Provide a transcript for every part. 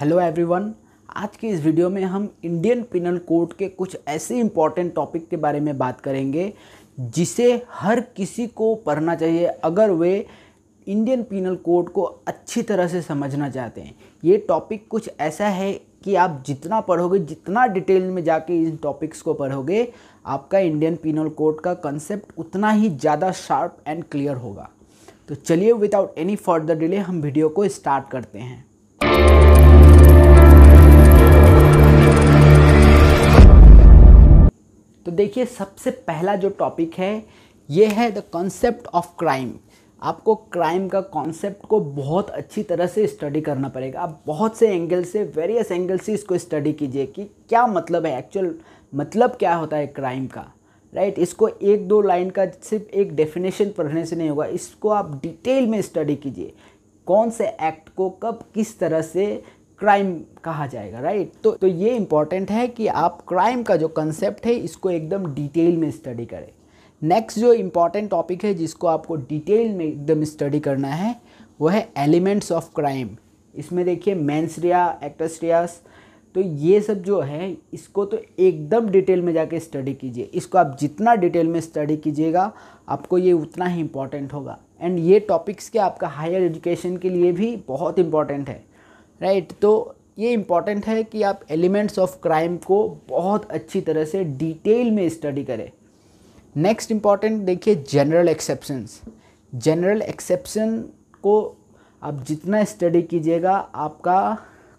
Hello everyone आज के इस वीडियो में हम इंडियन पिनल कोड के कुछ ऐसे इम्पॉर्टेंट टॉपिक के बारे में बात करेंगे जिसे हर किसी को पढ़ना चाहिए अगर वे इंडियन पिनल कोड को अच्छी तरह से समझना चाहते हैं ये टॉपिक कुछ ऐसा है कि आप जितना पढ़ोगे जितना डिटेल में जाके इन टॉपिक्स को पढ़ोगे आपका इंडियन पिनल कोड का कंसेप्ट उतना ही ज़्यादा शार्प एंड क्लियर होगा तो चलिए विदाउट एनी फर्दर डिले हम वीडियो को स्टार्ट करते हैं देखिए सबसे पहला जो टॉपिक है ये है द कॉन्सेप्ट ऑफ क्राइम आपको क्राइम का कॉन्सेप्ट को बहुत अच्छी तरह से स्टडी करना पड़ेगा आप बहुत से एंगल से वेरियस एंगल से इसको स्टडी कीजिए कि क्या मतलब है एक्चुअल मतलब क्या होता है क्राइम का राइट right? इसको एक दो लाइन का सिर्फ एक डेफिनेशन पढ़ने से नहीं होगा इसको आप डिटेल में स्टडी कीजिए कौन से एक्ट को कब किस तरह से क्राइम कहा जाएगा राइट तो तो ये इम्पॉर्टेंट है कि आप क्राइम का जो कंसेप्ट है इसको एकदम डिटेल में स्टडी करें नेक्स्ट जो इम्पॉर्टेंट टॉपिक है जिसको आपको डिटेल में एकदम स्टडी करना है वो है एलिमेंट्स ऑफ क्राइम इसमें देखिए मैंसरिया एक्टस्ट्रियास तो ये सब जो है इसको तो एकदम डिटेल में जाके स्टडी कीजिए इसको आप जितना डिटेल में स्टडी कीजिएगा आपको ये उतना ही इम्पॉर्टेंट होगा एंड ये टॉपिक्स के आपका हायर एजुकेशन के लिए भी बहुत इम्पॉर्टेंट है राइट तो ये इम्पॉर्टेंट है कि आप एलिमेंट्स ऑफ क्राइम को बहुत अच्छी तरह से डिटेल में स्टडी करें नेक्स्ट इम्पॉर्टेंट देखिए जनरल एक्सेप्शंस जनरल एक्सेप्शन को आप जितना स्टडी कीजिएगा आपका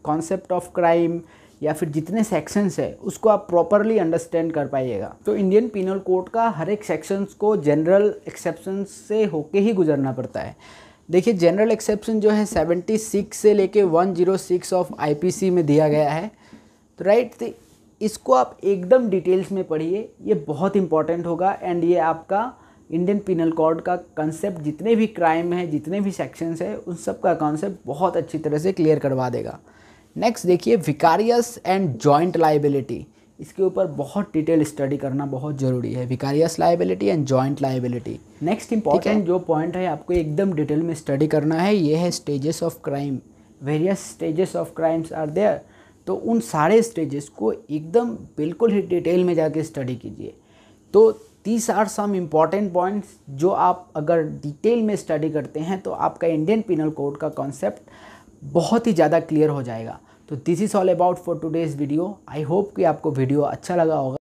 कॉन्सेप्ट ऑफ क्राइम या फिर जितने सेक्शंस है उसको आप प्रॉपरली अंडरस्टैंड कर पाइएगा तो इंडियन पिनल कोड का हर एक सेक्शंस को जनरल एक्सेप्शन से होके ही गुजरना पड़ता है देखिए जनरल एक्सेप्शन जो है 76 से लेके 106 ऑफ आईपीसी में दिया गया है तो राइट तो इसको आप एकदम डिटेल्स में पढ़िए ये बहुत इंपॉर्टेंट होगा एंड ये आपका इंडियन पिनल कोड का कंसेप्ट जितने भी क्राइम है जितने भी सेक्शंस है उन सब का कॉन्सेप्ट बहुत अच्छी तरह से क्लियर करवा देगा नेक्स्ट देखिए विकारियस एंड जॉइंट लाइबिलिटी इसके ऊपर बहुत डिटेल स्टडी करना बहुत ज़रूरी है vicarious liability and joint liability next important जो पॉइंट है आपको एकदम डिटेल में स्टडी करना है ये है stages of crime various stages of crimes are there तो उन सारे स्टेजेस को एकदम बिल्कुल ही डिटेल में जाके स्टडी कीजिए तो these are some important points जो आप अगर डिटेल में स्टडी करते हैं तो आपका इंडियन पिनल कोड का कॉन्सेप्ट बहुत ही ज़्यादा क्लियर हो जाएगा तो this is all about for today's video I hope कि आपको वीडियो अच्छा लगा होगा